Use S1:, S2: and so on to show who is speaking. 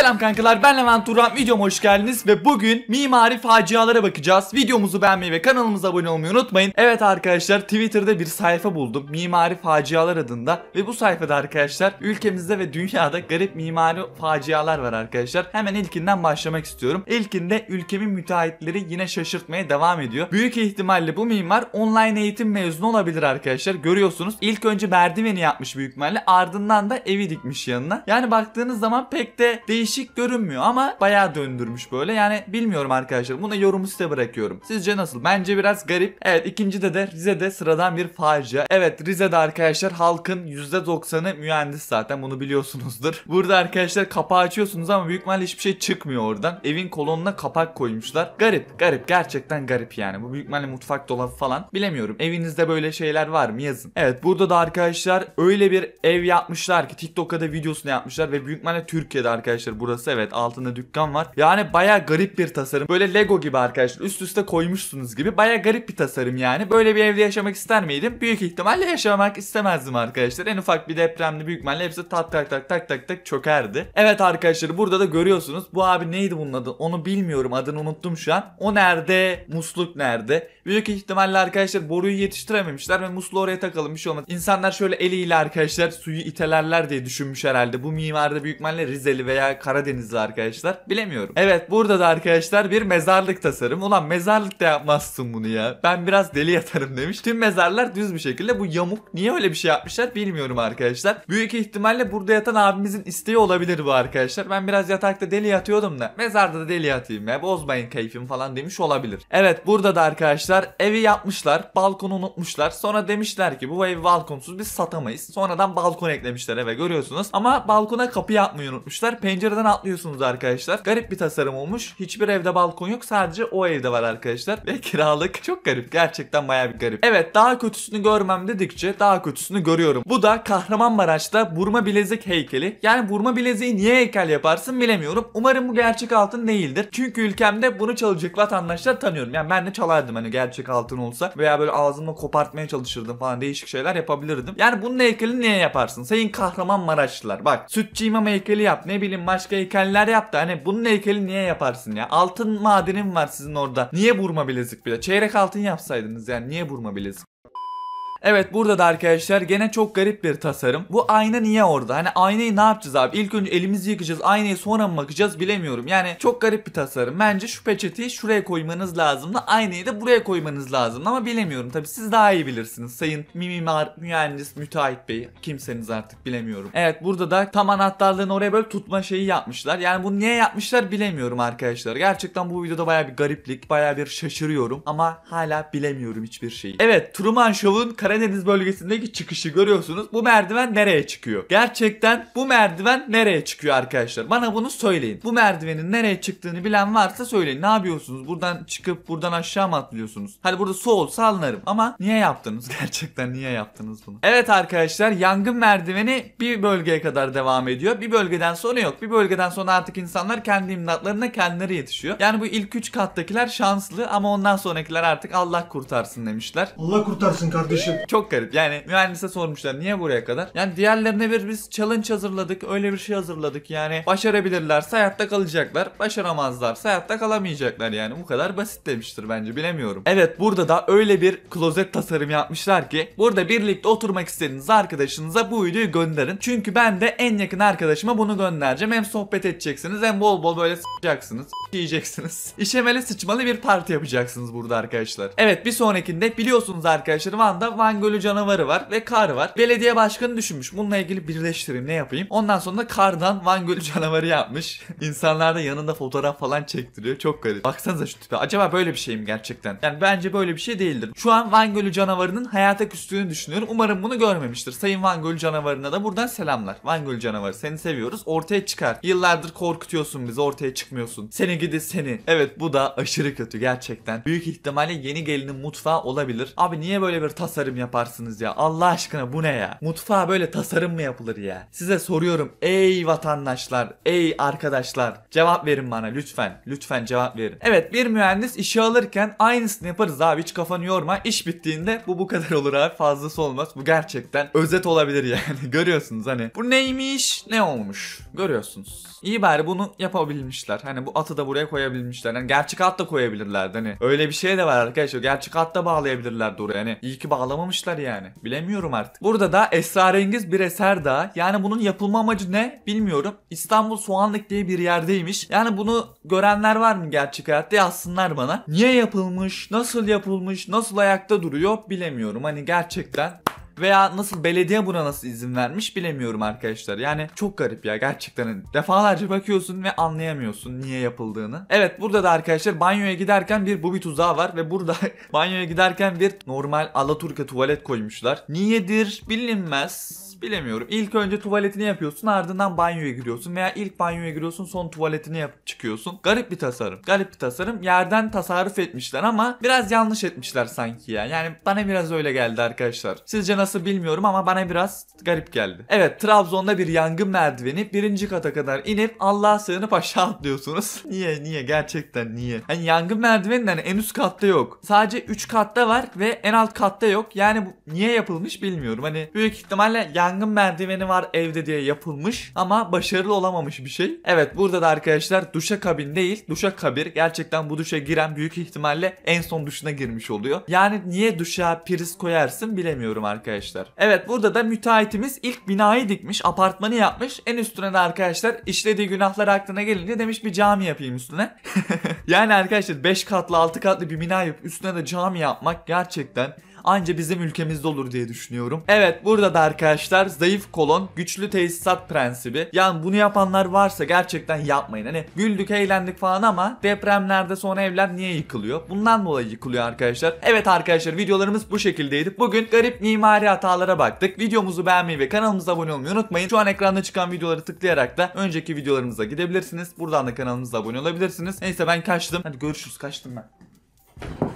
S1: Selam kankalar ben Levent Turan videoma hoş geldiniz ve bugün mimari facialara bakacağız. Videomuzu beğenmeyi ve kanalımıza abone olmayı unutmayın. Evet arkadaşlar Twitter'da bir sayfa buldum mimari facialar adında ve bu sayfada arkadaşlar ülkemizde ve dünyada garip mimari facialar var arkadaşlar. Hemen ilkinden başlamak istiyorum. İlkinde ülkemin müteahhitleri yine şaşırtmaya devam ediyor. Büyük ihtimalle bu mimar online eğitim mezunu olabilir arkadaşlar. Görüyorsunuz ilk önce merdiveni yapmış büyük ihtimalle ardından da evi dikmiş yanına. Yani baktığınız zaman pek de değişik değişik görünmüyor ama bayağı döndürmüş böyle. Yani bilmiyorum arkadaşlar. Buna yorumu size bırakıyorum. Sizce nasıl? Bence biraz garip. Evet ikinci de de Rize'de sıradan bir facia. Evet Rize'de arkadaşlar halkın %90'ı mühendis zaten bunu biliyorsunuzdur. Burada arkadaşlar kapağı açıyorsunuz ama büyük ihtimalle hiçbir şey çıkmıyor oradan. Evin kolonuna kapak koymuşlar. Garip garip gerçekten garip yani. Bu büyük ihtimalle mutfak dolabı falan. Bilemiyorum. Evinizde böyle şeyler var mı yazın. Evet burada da arkadaşlar öyle bir ev yapmışlar ki TikTok'a da videosunu yapmışlar ve büyük ihtimalle Türkiye'de arkadaşlar arkadaşlar burası evet altında dükkan var. Yani baya garip bir tasarım. Böyle Lego gibi arkadaşlar üst üste koymuşsunuz gibi baya garip bir tasarım yani. Böyle bir evde yaşamak ister miydim? Büyük ihtimalle yaşamak istemezdim arkadaşlar. En ufak bir depremde büyük ihtimalle hepsi tak tak tak tak tak tak çökerdi. Evet arkadaşlar burada da görüyorsunuz. Bu abi neydi bunun adı? Onu bilmiyorum adını unuttum şu an. O nerede? Musluk nerede? Büyük ihtimalle arkadaşlar boruyu yetiştirememişler ve musluğu oraya takalım bir şey olmaz. İnsanlar şöyle eliyle arkadaşlar suyu itelerler diye düşünmüş herhalde. Bu mimarda büyük ihtimalle Rizeli veya Karadenizli arkadaşlar. Bilemiyorum. Evet burada da arkadaşlar bir mezarlık tasarım. Ulan mezarlık mezarlıkta yapmazsın bunu ya. Ben biraz deli yatarım demiş. Tüm mezarlar düz bir şekilde. Bu yamuk niye öyle bir şey yapmışlar bilmiyorum arkadaşlar. Büyük ihtimalle burada yatan abimizin isteği olabilir bu arkadaşlar. Ben biraz yatakta deli yatıyordum da. Mezarda da deli yatayım ya. Bozmayın keyfim falan demiş olabilir. Evet burada da arkadaşlar yapmışlar. Evi yapmışlar. Balkonu unutmuşlar. Sonra demişler ki bu evi balkonsuz biz satamayız. Sonradan balkon eklemişler eve görüyorsunuz. Ama balkona kapı yapmayı unutmuşlar. Pencereden atlıyorsunuz arkadaşlar. Garip bir tasarım olmuş. Hiçbir evde balkon yok. Sadece o evde var arkadaşlar. Ve kiralık. Çok garip. Gerçekten baya bir garip. Evet daha kötüsünü görmem dedikçe daha kötüsünü görüyorum. Bu da Kahramanmaraş'ta vurma bilezik heykeli. Yani vurma bileziği niye heykel yaparsın bilemiyorum. Umarım bu gerçek altın değildir. Çünkü ülkemde bunu çalacak vatandaşlar tanıyorum. Yani ben de çalardım hani gel gerçek altın olsa veya böyle ağzımla kopartmaya çalışırdım falan değişik şeyler yapabilirdim. Yani bunun heykeli niye yaparsın? Sayın kahraman Maraşlılar bak sütçü imam heykeli yap ne bileyim başka heykeller yap da hani bunun heykeli niye yaparsın ya? Altın madenim var sizin orada. Niye burma bilezik bile? Çeyrek altın yapsaydınız yani niye burma bilezik? Evet burada da arkadaşlar gene çok garip bir tasarım. Bu ayna niye orada? Hani aynayı ne yapacağız abi? İlk önce elimizi yıkacağız. Aynayı sonra mı bakacağız bilemiyorum. Yani çok garip bir tasarım. Bence şu peçeteyi şuraya koymanız lazımdı. Aynayı da buraya koymanız lazımdı ama bilemiyorum. Tabi siz daha iyi bilirsiniz. Sayın mimar, mühendis, müteahhit bey kimseniz artık bilemiyorum. Evet burada da tam anahtarlığını oraya böyle tutma şeyi yapmışlar. Yani bunu niye yapmışlar bilemiyorum arkadaşlar. Gerçekten bu videoda baya bir gariplik, baya bir şaşırıyorum ama hala bilemiyorum hiçbir şeyi. Evet Truman Show'un kara Karadeniz bölgesindeki çıkışı görüyorsunuz. Bu merdiven nereye çıkıyor? Gerçekten bu merdiven nereye çıkıyor arkadaşlar? Bana bunu söyleyin. Bu merdivenin nereye çıktığını bilen varsa söyleyin. Ne yapıyorsunuz? Buradan çıkıp buradan aşağı mı atlıyorsunuz? Hadi burada su olsa anlarım. Ama niye yaptınız? Gerçekten niye yaptınız bunu? Evet arkadaşlar yangın merdiveni bir bölgeye kadar devam ediyor. Bir bölgeden sonra yok. Bir bölgeden sonra artık insanlar kendi imdatlarına kendileri yetişiyor. Yani bu ilk 3 kattakiler şanslı ama ondan sonrakiler artık Allah kurtarsın demişler. Allah kurtarsın kardeşim. Çok garip. Yani mühendise sormuşlar niye buraya kadar? Yani diğerlerine bir biz challenge hazırladık. Öyle bir şey hazırladık. Yani başarabilirlerse hayatta kalacaklar. Başaramazlarsa hayatta kalamayacaklar yani. Bu kadar basit demiştir bence. Bilemiyorum. Evet burada da öyle bir klozet tasarım yapmışlar ki burada birlikte oturmak istediğiniz arkadaşınıza bu videoyu gönderin. Çünkü ben de en yakın arkadaşıma bunu göndereceğim. Hem sohbet edeceksiniz hem bol bol böyle s**acaksınız. yiyeceksiniz. İşemeli sıçmalı bir parti yapacaksınız burada arkadaşlar. Evet bir sonrakinde biliyorsunuz arkadaşlar Van'da Van Van Gölü canavarı var ve kar var. Belediye başkanı düşünmüş bununla ilgili birleştireyim ne yapayım. Ondan sonra da kardan Van Gölü canavarı yapmış. İnsanlar da yanında fotoğraf falan çektiriyor. Çok garip. Baksanıza şu tipe. Acaba böyle bir şey mi gerçekten? Yani bence böyle bir şey değildir. Şu an Van Gölü canavarının hayata küstüğünü düşünüyorum. Umarım bunu görmemiştir. Sayın Van Gölü canavarına da buradan selamlar. Van Gölü canavarı seni seviyoruz. Ortaya çıkar. Yıllardır korkutuyorsun bizi ortaya çıkmıyorsun. Seni gidi seni. Evet bu da aşırı kötü gerçekten. Büyük ihtimalle yeni gelinin mutfağı olabilir. Abi niye böyle bir tasarım tasarım yaparsınız ya? Allah aşkına bu ne ya? Mutfağa böyle tasarım mı yapılır ya? Size soruyorum ey vatandaşlar, ey arkadaşlar. Cevap verin bana lütfen. Lütfen cevap verin. Evet bir mühendis işi alırken aynısını yaparız abi hiç kafanı yorma. İş bittiğinde bu bu kadar olur abi fazlası olmaz. Bu gerçekten özet olabilir yani. Görüyorsunuz hani. Bu neymiş ne olmuş. Görüyorsunuz. İyi bari bunu yapabilmişler. Hani bu atı da buraya koyabilmişler. Hani gerçek at da koyabilirlerdi. Hani öyle bir şey de var arkadaşlar. Gerçek at da bağlayabilirlerdi oraya. Hani iyi ki bağlama almışlar yani. Bilemiyorum artık. Burada da esrarengiz bir eser daha. Yani bunun yapılma amacı ne bilmiyorum. İstanbul Soğanlık diye bir yerdeymiş. Yani bunu görenler var mı gerçek hayatta yazsınlar bana. Niye yapılmış, nasıl yapılmış, nasıl ayakta duruyor bilemiyorum. Hani gerçekten veya nasıl belediye buna nasıl izin vermiş bilemiyorum arkadaşlar. Yani çok garip ya gerçekten. Hani defalarca bakıyorsun ve anlayamıyorsun niye yapıldığını. Evet burada da arkadaşlar banyoya giderken bir bubi tuzağı var ve burada banyoya giderken bir normal Alaturka tuvalet koymuşlar. Niyedir bilinmez Bilemiyorum. İlk önce tuvaletini yapıyorsun ardından banyoya giriyorsun veya ilk banyoya giriyorsun son tuvaletini yapıp çıkıyorsun. Garip bir tasarım. Garip bir tasarım. Yerden tasarruf etmişler ama biraz yanlış etmişler sanki ya. Yani bana biraz öyle geldi arkadaşlar. Sizce nasıl bilmiyorum ama bana biraz garip geldi. Evet Trabzon'da bir yangın merdiveni birinci kata kadar inip Allah'a sığınıp aşağı atlıyorsunuz. niye niye gerçekten niye? Hani yangın merdiveninde hani en üst katta yok. Sadece 3 katta var ve en alt katta yok. Yani bu niye yapılmış bilmiyorum. Hani büyük ihtimalle ya yangın merdiveni var evde diye yapılmış ama başarılı olamamış bir şey. Evet burada da arkadaşlar duşa kabin değil duşa kabir. Gerçekten bu duşa giren büyük ihtimalle en son duşuna girmiş oluyor. Yani niye duşa priz koyarsın bilemiyorum arkadaşlar. Evet burada da müteahhitimiz ilk binayı dikmiş apartmanı yapmış. En üstüne de arkadaşlar işlediği günahlar aklına gelince demiş bir cami yapayım üstüne. yani arkadaşlar 5 katlı 6 katlı bir bina yapıp üstüne de cami yapmak gerçekten anca bizim ülkemizde olur diye düşünüyorum. Evet burada da arkadaşlar zayıf kolon güçlü tesisat prensibi. Yani bunu yapanlar varsa gerçekten yapmayın. Hani güldük eğlendik falan ama depremlerde sonra evler niye yıkılıyor? Bundan dolayı yıkılıyor arkadaşlar. Evet arkadaşlar videolarımız bu şekildeydi. Bugün garip mimari hatalara baktık. Videomuzu beğenmeyi ve kanalımıza abone olmayı unutmayın. Şu an ekranda çıkan videoları tıklayarak da önceki videolarımıza gidebilirsiniz. Buradan da kanalımıza abone olabilirsiniz. Neyse ben kaçtım. Hadi görüşürüz kaçtım ben.